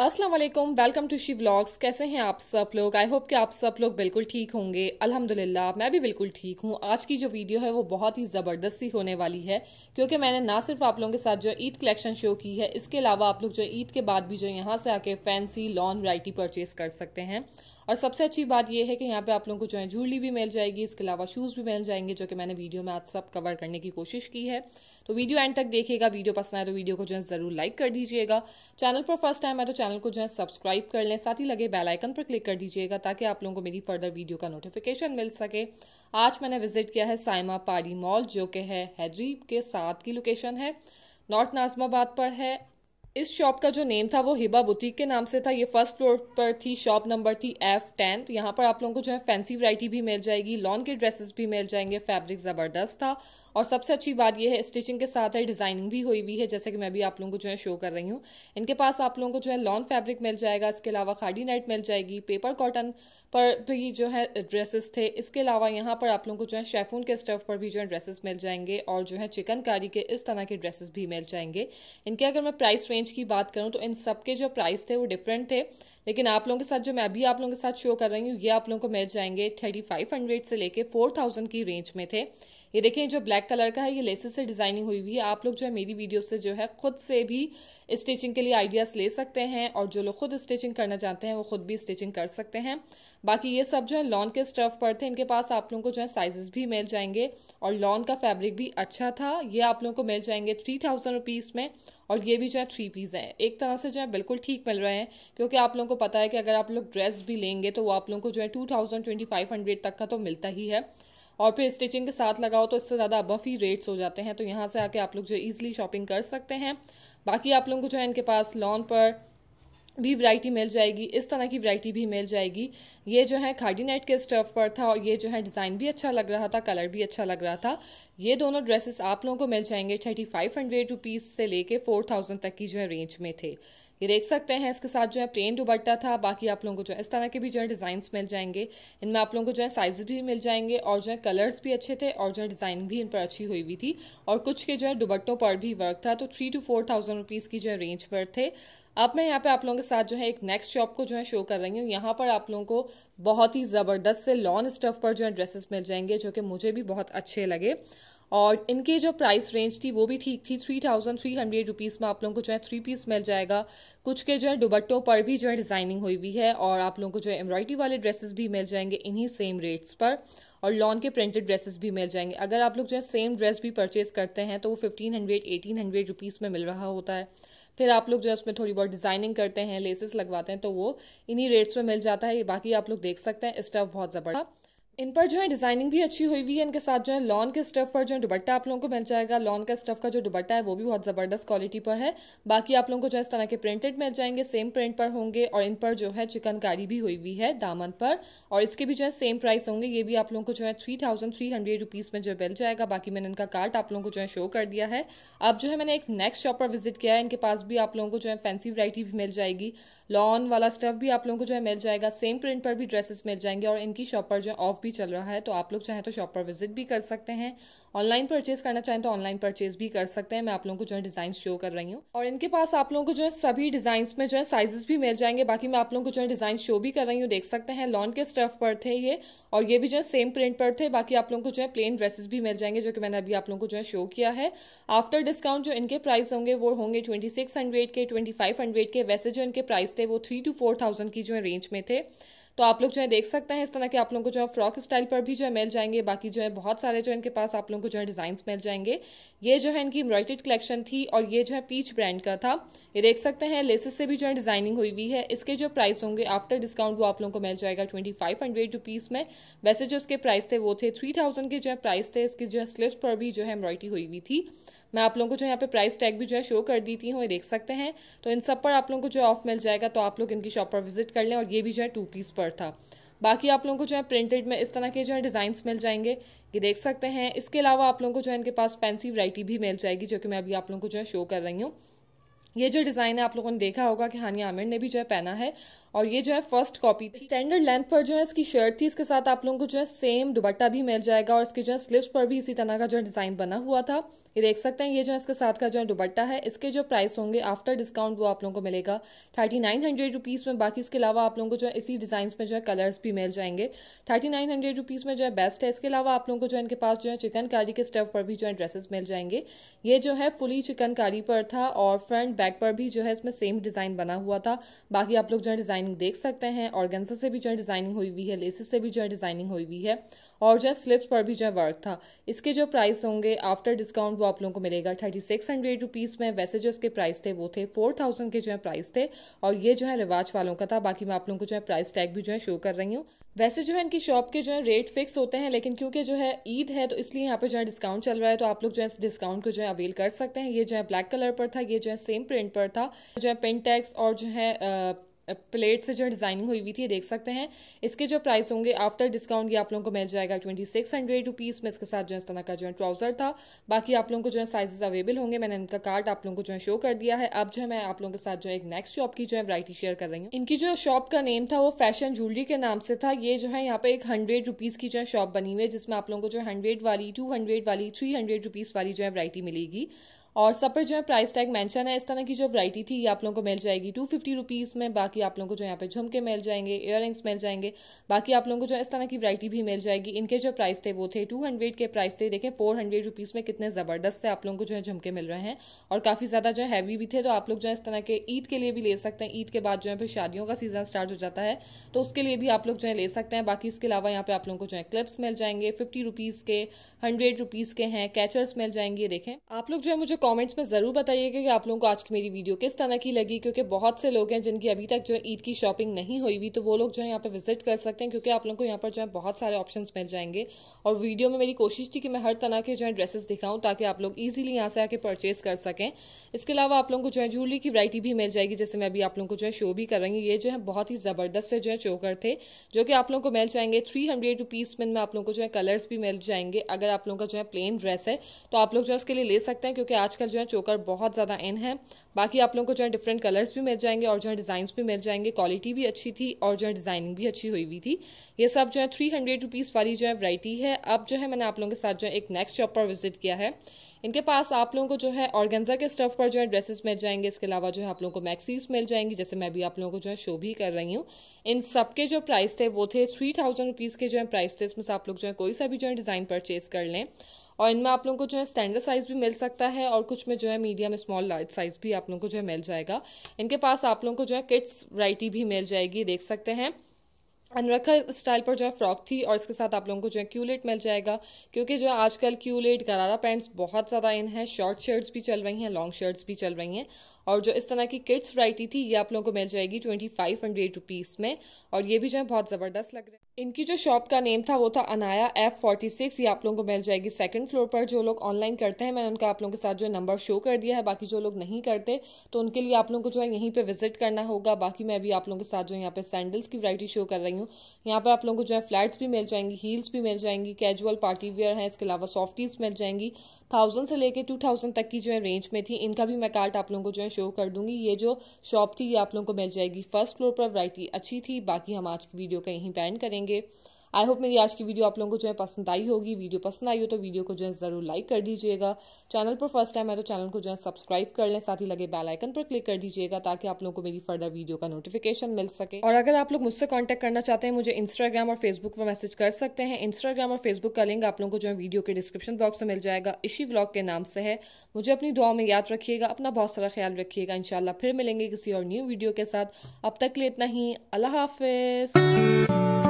अस्सलाम वालेकुम welcome to she vlogs कैसे हैं आप सब लोग आई होप कि आप सब लोग बिल्कुल ठीक होंगे अल्हम्दुलिल्लाह मैं भी बिल्कुल ठीक हूँ आज की जो वीडियो है वो बहुत ही जबरदस्ती होने वाली है क्योंकि मैंने ना सिर्फ आप लोगों के साथ जो ईद कलेक्शन शो की है इसके अलावा आप लोग जो ईद के बाद भी जो यहाँ से आके फैंसी लॉन वराइटी परचेज़ कर सकते हैं और सबसे अच्छी बात यह है कि यहाँ पे आप लोगों को जो है जूलरी भी मिल जाएगी इसके अलावा शूज़ भी मिल जाएंगे जो कि मैंने वीडियो में आज सब कवर करने की कोशिश की है तो वीडियो एंड तक देखिएगा वीडियो पसंद आए तो वीडियो को जो है ज़रूर लाइक कर दीजिएगा चैनल पर फर्स्ट टाइम है तो चैनल को जो है सब्सक्राइब कर लें साथ ही लगे बेलाइकन पर क्लिक कर दीजिएगा ताकि आप लोगों को मेरी फर्दर वीडियो का नोटिफिकेशन मिल सके आज मैंने विजिट किया है साइमा पारी मॉल जो कि हैदरी के साथ की लोकेशन है नॉर्थ नाजमाबाद पर है इस शॉप का जो नेम था वो हिबा बुटीक के नाम से था ये फर्स्ट फ्लोर पर थी शॉप नंबर थी एफ टेन तो यहाँ पर आप लोगों को जो है फैंसी वैरायटी भी मिल जाएगी लॉन के ड्रेसेस भी मिल जाएंगे फैब्रिक ज़बरदस्त था और सबसे अच्छी बात ये है स्टिचिंग के साथ है डिज़ाइनिंग भी हुई हुई है जैसे कि मैं भी आप लोगों को जो है शो कर रही हूँ इनके पास आप लोगों को जो है लॉन फैब्रिक मिल जाएगा इसके अलावा खाडी नेट मिल जाएगी पेपर कॉटन पर भी जो है ड्रेसेस थे इसके अलावा यहाँ पर आप लोगों को जो है शेफून के स्टफ पर भी जो है ड्रेसेस मिल जाएंगे और जो है चिकनकारी के इस तरह के ड्रेसेस भी मिल जाएंगे इनके अगर मैं प्राइस रेंज रेंज की बात करूँ तो इन सब के जो प्राइस थे वो डिफरेंट थे लेकिन आप लोगों के साथ जो मैं अभी आप लोगों के साथ शो कर रही हूँ ये आप लोगों को मिल जाएंगे थर्टी फाइव हंड्रेड से लेके फोर थाउजेंड की रेंज में थे ये देखें जो ब्लैक कलर का है ये लेसेस से डिज़ाइनिंग हुई हुई है आप लोग जो है मेरी वीडियो से जो है खुद से भी स्टिचिंग के लिए आइडियाज़ ले सकते हैं और जो लोग खुद स्टिचिंग करना चाहते हैं वो खुद भी स्टिचिंग कर सकते हैं बाकी ये सब जो है लॉन के स्टफ पर थे इनके पास आप लोगों को जो है साइजेस भी मिल जाएंगे और लॉन का फैब्रिक भी अच्छा था ये आप लोगों को मिल जाएंगे थ्री थाउजेंड रुपीज़ में और ये भी जो है थ्री पीस हैं एक तरह से जो है बिल्कुल ठीक मिल रहे हैं क्योंकि आप लोगों को पता है कि अगर आप लोग ड्रेस भी लेंगे तो वो आप लोगों को जो है two thousand twenty five hundred तक का तो मिलता ही है और फिर स्टिचिंग के साथ लगाओ तो इससे ज़्यादा अबफ ही रेट्स हो जाते हैं तो यहाँ से आके आप लोग जो ईजिली शॉपिंग कर सकते हैं बाकी आप लोगों को जो है इनके पास लॉन पर भी वैरायटी मिल जाएगी इस तरह की वैरायटी भी मिल जाएगी ये जो है खाडी नेट के स्टफ पर था और ये जो है डिज़ाइन भी अच्छा लग रहा था कलर भी अच्छा लग रहा था ये दोनों ड्रेसेस आप लोगों को मिल जाएंगे थर्टी फाइव हंड्रेड रुपीज़ से लेके फोर थाउजेंड तक की जो है रेंज में थे ये देख सकते हैं इसके साथ जो है प्लेन दुबट्टा था बाकी आप लोगों को जो है इस तरह के भी जो है डिजाइन मिल जाएंगे इनमें आप लोगों को जो है साइज़ भी मिल जाएंगे और जो है कलर्स भी अच्छे थे और जो है डिज़ाइन भी इन पर अच्छी हुई हुई थी और कुछ के जो है दुबट्टों पर भी वर्क था तो three two four thousand rupees की जो है रेंज पर थे अब मैं यहाँ पे आप लोगों के साथ जो है एक नेक्स्ट शॉप को जो है शो कर रही हूँ यहाँ पर आप लोगों को बहुत ही ज़बरदस्त से लॉन स्टफ पर जो है ड्रेसेस मिल जाएंगे जो कि मुझे भी बहुत अच्छे लगे और इनके जो प्राइस रेंज थी वो भी ठीक थी three thousand three hundred rupees में आप लोगों को जो है थ्री पीस मिल जाएगा कुछ के जो है दुबट्टों पर भी जो है डिज़ाइनिंग हुई हुई है और आप लोगों को जो है एम्ब्रॉयडरी वाले ड्रेसेस भी मिल जाएंगे इन्हीं सेम रेट्स पर और लॉन के प्रिंटेड ड्रेसेस भी मिल जाएंगे अगर आप लोग जो है सेम ड्रेस भी परचेज़ करते हैं तो वो fifteen hundred eighteen hundred rupees में मिल रहा होता है फिर आप लोग जो है उसमें थोड़ी बहुत डिज़ाइनिंग करते हैं लेसेस लगवाते हैं तो वो इन्हीं रेट्स में मिल जाता है बाकी आप लोग देख सकते हैं स्टफ बहुत ज़बरदस्त इन पर जो है डिज़ाइनिंग भी अच्छी हुई हुई है इनके साथ जो है लॉन के स्टफ पर जो है दुबट्टा आप लोगों को मिल जाएगा लॉन का स्टफ का जो दुबट्टा है वो भी बहुत ज़बरदस्त क्वालिटी पर है बाकी आप लोगों को जो है इस तरह के प्रिंटेड मिल जाएंगे सेम प्रिंट पर होंगे और इन पर जो है चिकनकारी भी हुई हुई है दामन पर और इसके भी जो है सेम प्राइस होंगे ये भी आप लोगों को जो है three thousand three hundred rupees में जो मिल जाएगा बाकी मैंने इनका कार्ट आप लोगों को जो है शो कर दिया है अब जो है मैंने एक नेक्स्ट शॉप पर विजिट किया है इनके पास भी आप लोगों को जो है फैंसी वरायटी भी मिल जाएगी लॉन वाला स्टफ भी आप लोगों को जो है मिल जाएगा सेम प्रिंट पर भी ड्रेसेस मिल जाएंगे और इनकी शॉप पर जो है ऑफ भी भी चल रहा है तो आप लोग चाहें तो शॉप पर विजिट भी कर सकते हैं ऑनलाइन परचेज करना चाहें तो ऑनलाइन परचेज भी कर सकते हैं मैं आप लोगों को जो है डिजाइन शो कर रही हूँ और इनके पास आप लोगों को जो है सभी डिजाइन में जो है साइजेस भी मिल जाएंगे बाकी मैं आप लोगों को जो है डिजाइन शो भी कर रही हूँ देख सकते हैं लॉन के स्टफ पर थे ये और ये भी जो है सेम प्रिंट पर थे बाकी आप लोगों को जो है प्लेन ड्रेसेस भी मिल जाएंगे जो कि मैंने अभी आप लोगों को जो है शो किया है आफ्टर डिस्काउंट जो इनके प्राइस होंगे वो होंगे ट्वेंटी सिक्स हंड्रेड के ट्वेंटी फाइव हंड्रेड के वैसे जो इनके प्राइस थे वो थ्री टू फोर थाउजेंड की जो है रेंज में थे तो आप लोग जो है देख सकते हैं इस तरह के आप लोगों को जो है फ्रॉक स्टाइल पर भी जो है मिल जाएंगे बाकी जो है बहुत सारे जो इनके पास आप लोगों को जो है डिजाइन मिल जाएंगे ये जो है इनकी एम्ब्रॉयडेड कलेक्शन थी और ये जो है पीच ब्रांड का था ये देख सकते हैं लेसेस से भी जो है डिज़ाइनिंग हुई हुई है इसके जो प्राइस होंगे आफ्टर डिस्काउंट वो आप लोगों को मिल जाएगा ट्वेंटी फाइव हंड्रेड रुपीज़ में वैसे जो इसके प्राइस थे वो थे थ्री थाउजेंड के जो है प्राइस थे इसकी जो है स्लिप्स पर भी जो है एम्ब्रॉयडरी हुई हुई थी मैं आप लोगों को जो यहाँ पे प्राइस टैग भी जो है शो कर देती हूँ ये देख सकते हैं तो इन सब पर आप लोगों को जो ऑफ मिल जाएगा तो आप लोग इनकी शॉप पर विजिट कर लें और ये भी जो है टू पीस पर था बाकी आप लोगों को जो है प्रिंटेड में इस तरह के जो है डिज़ाइंस मिल जाएंगे ये देख सकते हैं इसके अलावा आप लोगों को जो है इनके पास फैंसी वरायटी भी मिल जाएगी जो कि मैं अभी आप लोगों को जो है शो कर रही हूँ ये जो डिज़ाइन है आप लोगों ने देखा होगा कि हानिया आमिर ने भी जो है पहना है और ये जो है फर्स्ट कॉपी स्टैंडर्ड लेंथ पर जो है इसकी शर्ट थी इसके साथ आप लोगों को जो है सेम दुबट्टा भी मिल जाएगा और इसके जो है स्लिप्स पर भी इसी तरह का जो है डिज़ाइन बना हुआ था ये देख सकते हैं ये जो है इसके साथ का जो है दुबट्टा है इसके जो प्राइस होंगे आफ्टर डिस्काउंट वो आप लोगों को मिलेगा थर्टी नाइन हंड्रेड रुपीज़ में बाकी इसके अलावा आप लोगों को जो है इसी डिजाइन में जो है कलर्स भी मिल जाएंगे थर्टी नाइन हंड्रेड रुपीज़ में जो है बेस्ट है इसके अलावा आप लोगों को जो है इनके पास जो है चिकन कारी के स्टफ पर भी जो है ड्रेसेस मिल जाएंगे ये जो है फुली चिकन कारी पर था और फ्रंट बैक पर भी जो है इसमें सेम डिज़ाइन बना हुआ था बाकी आप लोग जो है डिज़ाइनिंग देख सकते हैं और से भी जो है डिज़ाइनिंग हुई हुई है लेसेस से भी जो है डिज़ाइनिंग हुई हुई है और जो स्लिप्स पर भी जो वर्क था इसके जो प्राइस होंगे आफ्टर डिस्काउंट वो आप लोगों को मिलेगा थर्टी सिक्स हंड्रेड रुपीज़ में वैसे जो इसके प्राइस थे वो थे फोर थाउजेंड के जो है प्राइस थे और ये जो है रिवाज वालों का था बाकी मैं आप लोगों को जो है प्राइस टैग भी जो है शो कर रही हूँ वैसे जो है इनकी शॉप के जो है रेट फिक्स होते हैं लेकिन क्योंकि जो है ईद है तो इसलिए यहाँ पर जो है डिस्काउंट चल रहा है तो आप लोग जो है इस डिस्काउंट को जो है अवेल कर सकते हैं ये जो है ब्लैक कलर पर था ये जो है सेम प्रिंट पर था जो है पिन टैक्स और जो है प्लेट से जो डिज़ाइनिंग हुई हुई थी देख सकते हैं इसके जो प्राइस होंगे आफ्टर डिस्काउंट ये आप लोगों को मिल जाएगा ट्वेंटी सिक्स हंड्रेड रुपीज़ में इसके साथ जो है इस तरह का जो है ट्राउज़र था बाकी आप लोगों को जो है साइजेस अवेलेबल होंगे मैंने इनका कार्ड आप लोगों को जो है शो कर दिया है अब जो है मैं आप लोगों के साथ जो है एक नेक्स्ट शॉप की जो है वराइटी शेयर कर रही हूँ इनकी जो शॉप का नेम था वो फैशन ज्वेलरी के नाम से था ये जो है यहाँ पे एक हंड्रेड रुपीज़ की जो है शॉप बनी हुई है जिसमें आप लोगों को जो हंड्रेड वाली टू हंड्रेड वाली थ्री हंड्रेड रुपीज़ वाली जो है वराइटी मिलेगी और सब पर जो है प्राइस टैग मेंशन है इस तरह की जो वैरायटी थी ये आप लोगों को मिल जाएगी टू फिफ्टी रुपीज़ में बाकी आप लोगों को जो यहाँ पे झुमके मिल जाएंगे इयर मिल जाएंगे बाकी आप लोगों को जो इस तरह की वैरायटी भी मिल जाएगी इनके जो प्राइस थे वो थे टू हंड्रेड के प्राइस थे देखें फोर हंड्रेड रुपीज़ में कितने ज़बरदस्त से आप लोगों को जो है झुमके मिल रहे हैं और काफ़ी ज़्यादा जो हैवी भी थे तो आप लोग जो है इस तरह के ईद के लिए भी ले सकते हैं ईद के बाद जो है फिर शादियों का सीज़न स्टार्ट हो जाता है तो उसके लिए भी आप लोग जो है ले सकते हैं बाकी इसके अलावा यहाँ पे आप लोगों को जो है क्लिप्स मिल जाएंगे फिफ्टी रुपीज़ के हंड्रेड रुपीज़ के हैं कैचर्स मिल जाएंगे देखें आप लोग जो है मुझे कमेंट्स में ज़रूर बताइएगा कि आप लोगों को आज की मेरी वीडियो किस तरह की लगी क्योंकि बहुत से लोग हैं जिनकी अभी तक जो है ईद की शॉपिंग नहीं हुई हुई तो वो लोग जो है यहाँ पे विजिट कर सकते हैं क्योंकि आप लोगों को यहाँ पर जो है बहुत सारे ऑप्शन मिल जाएंगे और वीडियो में मेरी कोशिश थी कि मैं हर तरह के जो है ड्रेसेस दिखाऊँ ताकि आप लोग ईजिली यहाँ से आके परचेज कर सकें इसके अलावा आप लोगों को जो है ज्वेलरी की वरायटी भी मिल जाएगी जैसे मैं अभी आप लोगों को जो है शो भी कर रही हूँ ये जो है बहुत ही ज़बरदस्त से जो है चोकर थे जो कि आप लोगों को मिल जाएंगे थ्री हंड्रेड रुपीज़ में आप लोगों को जो है कलर्स भी मिल जाएंगे अगर आप लोगों का जो है प्लेन ड्रेस है तो आप लोग जो है उसके लिए ले सकते हैं क्योंकि आज आजकल जो है चोकर बहुत ज़्यादा इन है बाकी आप लोगों को जो है डिफरेंट कलर्स भी मिल जाएंगे और जो है डिज़ाइंस भी मिल जाएंगे क्वालिटी भी अच्छी थी और जो है डिज़ाइनिंग भी अच्छी हुई हुई थी ये सब जो है थ्री हंड्रेड रुपीज़ वाली जो है वराइटी है अब जो है मैंने आप लोगों के साथ जो है एक नेक्स्ट शॉप पर विजिट किया है इनके पास आप लोगों को जो है ऑर्गेंजा के स्टफ पर जो है ड्रेसेस मिल जाएंगे इसके अलावा जो है आप लोगों को मैक्सीज मिल जाएंगी जैसे मैं भी आप लोगों को जो है शो भी कर रही हूँ इन सब के जो प्राइस थे वो थे थ्री थाउजेंड रुपीज़ के जो है प्राइस थे इसमें से आप लोग जो है कोई सा भी जो है डिज़ाइन परचेज कर लें और इनमें आप लोगों को जो है स्टैंडर्ड साइज़ भी मिल सकता है और कुछ में जो है मीडियम स्मॉल लार्ज साइज़ भी आप लोगों को जो है मिल जाएगा इनके पास आप लोगों को जो है किट्स वराइटी भी मिल जाएगी देख सकते हैं अनरखा स्टाइल पर जो है फ्रॉक थी और इसके साथ आप लोगों को जो है क्यूलेट मिल जाएगा क्योंकि जो है आजकल क्यूलेट गरारा पैंट्स बहुत ज़्यादा इन है शॉर्ट शर्ट्स भी चल रही हैं लॉन्ग शर्ट्स भी चल रही हैं और जो इस तरह की किट्स वराइटी थी ये आप लोगों को मिल जाएगी ट्वेंटी फाइव हंड्रेड रुपीज़ में और ये भी जो है बहुत ज़बरदस्त लग रहा है इनकी जो शॉप का नेम था वो था अनाया एफ फोर्टी सिक्स ये आप लोगों को मिल जाएगी सेकंड फ्लोर पर जो लोग ऑनलाइन करते हैं मैंने उनका आप लोगों के साथ जो नंबर शो कर दिया है बाकी जो लोग नहीं करते तो उनके लिए आप लोगों को जो है यहीं पर विजिट करना होगा बाकी मैं भी आप लोगों के साथ जो यहाँ पर सैंडल्स की वरायटी शो कर रही हूँ यहाँ पर आप लोगों को जो है फ्लैट्स भी मिल जाएंगी हील्स भी मिल जाएंगी कैजुअल पार्टी वेयर हैं इसके अलावा सॉफ्टीज मिल जाएंगी थाउजेंड से लेकर टू थाउजेंड तक की जो है रेंज में थी इनका भी मैं कार्ट आप लोगों को जो है शो कर दूंगी ये जो शॉप थी ये आप लोगों को मिल जाएगी फर्स्ट फ्लोर पर वैरायटी अच्छी थी बाकी हम आज की वीडियो का यहीं पैन करेंगे आई होप मेरी आज की वीडियो आप लोगों को जो है पसंद आई होगी वीडियो पसंद आई हो तो वीडियो को जो है ज़रूर लाइक कर दीजिएगा चैनल पर फर्स्ट टाइम है तो चैनल को जो है सब्सक्राइब कर लें साथ ही लगे बेल आइकन पर क्लिक कर दीजिएगा ताकि आप लोगों को मेरी फर्दर वीडियो का नोटिफिकेशन मिल सके और अगर आप लोग मुझसे कॉन्टैक्ट करना चाहते हैं मुझे इंस्टाग्राम और फेसबुक पर मैसेज कर सकते हैं इंस्टाग्राम और फेसबुक का लिंक आप लोगों को जो है वीडियो के डिस्क्रिप्शन बॉक्स में मिल जाएगा इसी ब्लॉग के नाम से है मुझे अपनी दुआ में याद रखिएगा अपना बहुत सारा ख्याल रखिएगा इंशाल्लाह फिर मिलेंगे किसी और न्यू वीडियो के साथ अब तक के लिए इतना ही अल्लाह हाफिज़